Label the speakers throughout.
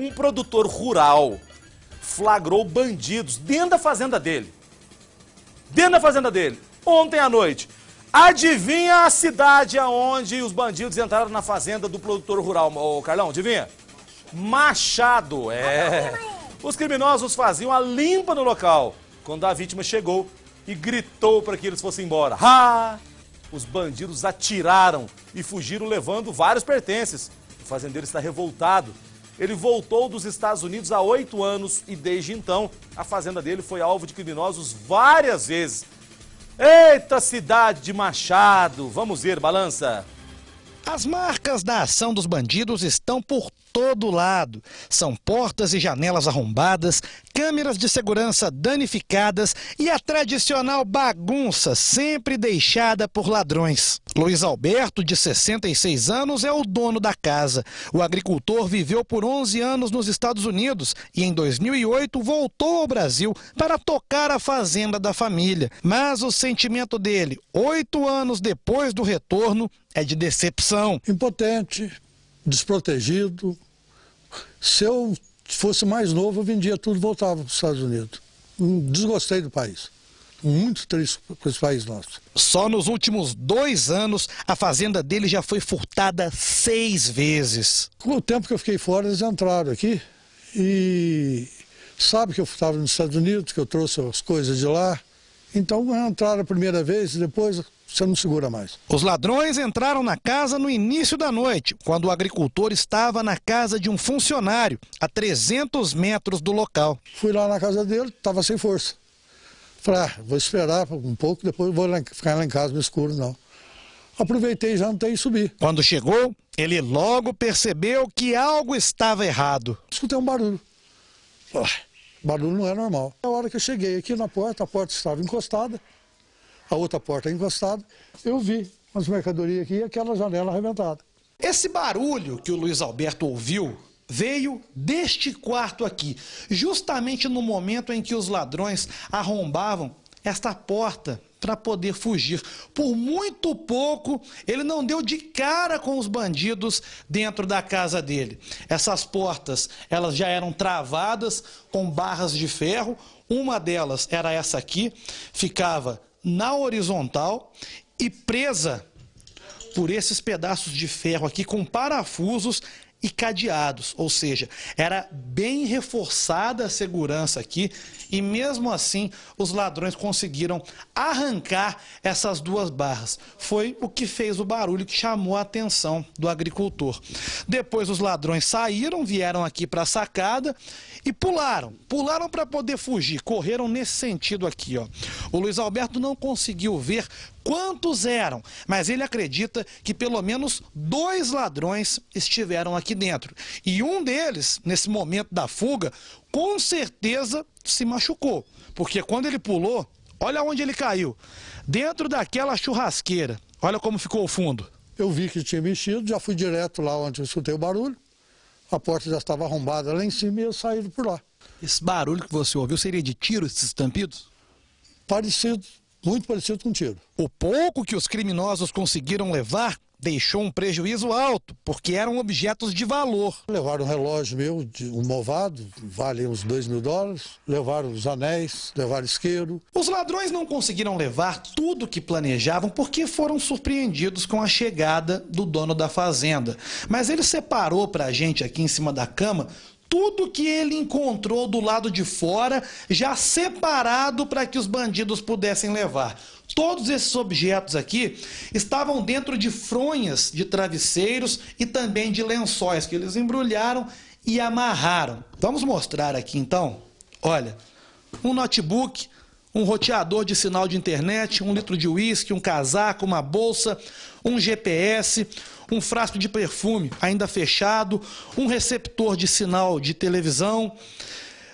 Speaker 1: Um produtor rural flagrou bandidos dentro da fazenda dele. Dentro da fazenda dele. Ontem à noite. Adivinha a cidade aonde os bandidos entraram na fazenda do produtor rural, ô Carlão, adivinha? Machado, é. Os criminosos faziam a limpa no local quando a vítima chegou e gritou para que eles fossem embora. Ha! Os bandidos atiraram e fugiram levando vários pertences. O fazendeiro está revoltado ele voltou dos Estados Unidos há oito anos e desde então a fazenda dele foi alvo de criminosos várias vezes. Eita cidade de Machado! Vamos ver, balança!
Speaker 2: As marcas da ação dos bandidos estão por todo lado. São portas e janelas arrombadas, câmeras de segurança danificadas e a tradicional bagunça sempre deixada por ladrões. Luiz Alberto, de 66 anos, é o dono da casa. O agricultor viveu por 11 anos nos Estados Unidos e em 2008 voltou ao Brasil para tocar a fazenda da família. Mas o sentimento dele, oito anos depois do retorno,
Speaker 3: é de decepção. Impotente, desprotegido. Se eu fosse mais novo, eu vendia tudo e voltava para os Estados Unidos. Hum, desgostei do país muito triste com os países nossos.
Speaker 2: Só nos últimos dois anos, a fazenda
Speaker 3: dele já foi furtada seis vezes. Com o tempo que eu fiquei fora, eles entraram aqui e sabe que eu estava nos Estados Unidos, que eu trouxe as coisas de lá. Então entraram a primeira vez e depois você não segura mais.
Speaker 2: Os ladrões entraram na casa no início da noite, quando o agricultor estava na casa de um funcionário,
Speaker 3: a 300 metros do local. Fui lá na casa dele, estava sem força. Falei, ah, vou esperar um pouco, depois vou lá, ficar lá em casa no escuro, não. Aproveitei,
Speaker 2: jantei e subi. Quando chegou, ele logo percebeu que algo estava errado.
Speaker 3: Escutei um barulho. barulho não é normal. Na hora que eu cheguei aqui na porta, a porta estava encostada a outra porta encostada, eu vi as mercadorias aqui e aquela janela arrebentada. Esse barulho que o Luiz Alberto ouviu veio
Speaker 2: deste quarto aqui, justamente no momento em que os ladrões arrombavam esta porta para poder fugir. Por muito pouco, ele não deu de cara com os bandidos dentro da casa dele. Essas portas, elas já eram travadas com barras de ferro. Uma delas era essa aqui, ficava na horizontal e presa por esses pedaços de ferro aqui com parafusos e cadeados, ou seja, era bem reforçada a segurança aqui e mesmo assim os ladrões conseguiram arrancar essas duas barras. Foi o que fez o barulho que chamou a atenção do agricultor. Depois os ladrões saíram, vieram aqui para a sacada e pularam, pularam para poder fugir, correram nesse sentido aqui, ó. O Luiz Alberto não conseguiu ver quantos eram, mas ele acredita que pelo menos dois ladrões estiveram aqui dentro. E um deles, nesse momento da fuga, com certeza se machucou, porque quando ele pulou,
Speaker 3: olha onde ele caiu dentro daquela churrasqueira. Olha como ficou o fundo. Eu vi que tinha mexido, já fui direto lá onde eu escutei o barulho. A porta já estava arrombada lá em cima e eu saí por lá.
Speaker 2: Esse barulho que você ouviu seria de tiros estampidos? Parecido muito parecido com tiro. O pouco que os criminosos conseguiram levar
Speaker 3: deixou um prejuízo alto, porque eram objetos de valor. Levaram um relógio meu, um movado, vale uns 2 mil dólares, levaram os anéis, levaram isqueiro. Os ladrões não conseguiram levar tudo que planejavam porque foram surpreendidos com a
Speaker 2: chegada do dono da fazenda. Mas ele separou para a gente aqui em cima da cama tudo que ele encontrou do lado de fora, já separado para que os bandidos pudessem levar. Todos esses objetos aqui estavam dentro de fronhas de travesseiros e também de lençóis que eles embrulharam e amarraram. Vamos mostrar aqui então. Olha, um notebook, um roteador de sinal de internet, um litro de uísque, um casaco, uma bolsa, um GPS, um frasco de perfume ainda fechado, um receptor de sinal de televisão,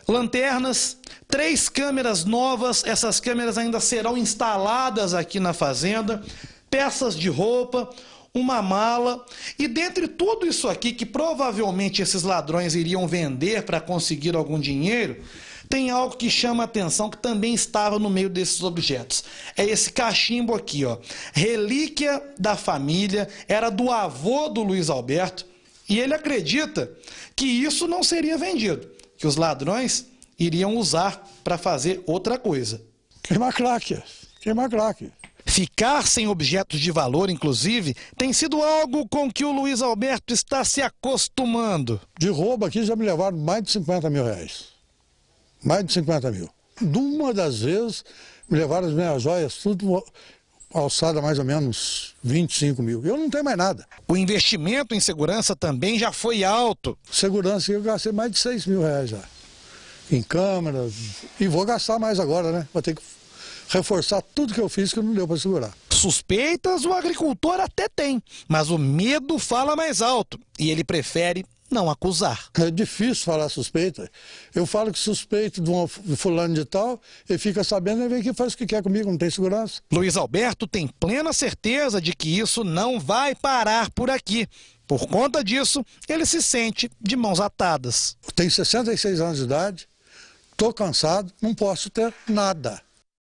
Speaker 2: lanternas, três câmeras novas, essas câmeras ainda serão instaladas aqui na fazenda, peças de roupa, uma mala e dentre tudo isso aqui que provavelmente esses ladrões iriam vender para conseguir algum dinheiro, tem algo que chama a atenção que também estava no meio desses objetos. É esse cachimbo aqui, ó. Relíquia da família, era do avô do Luiz Alberto, e ele acredita que isso não seria vendido, que os ladrões iriam usar para fazer outra coisa. Queimar claque, queimar claque. Ficar sem objetos de valor, inclusive, tem
Speaker 3: sido algo com que o Luiz Alberto está se acostumando. De roubo aqui já me levaram mais de 50 mil reais mais de 50 mil. De uma das vezes, me levaram as minhas joias, tudo alçada mais ou menos 25 mil. Eu não tenho mais nada. O investimento em segurança também já foi alto. Segurança, eu gastei mais de 6 mil reais já. Em câmeras. E vou gastar mais agora, né? Vou ter que reforçar tudo que eu fiz que não deu para segurar. Suspeitas o agricultor até tem,
Speaker 2: mas o medo fala mais alto e ele prefere
Speaker 3: não acusar. É difícil falar suspeita. Eu falo que suspeito de um fulano de tal e fica sabendo e vem aqui faz o que quer comigo, não tem segurança.
Speaker 2: Luiz Alberto tem plena certeza de que isso não vai
Speaker 3: parar por aqui. Por conta disso, ele se sente de mãos atadas. tenho 66 anos de idade, estou cansado, não posso ter nada.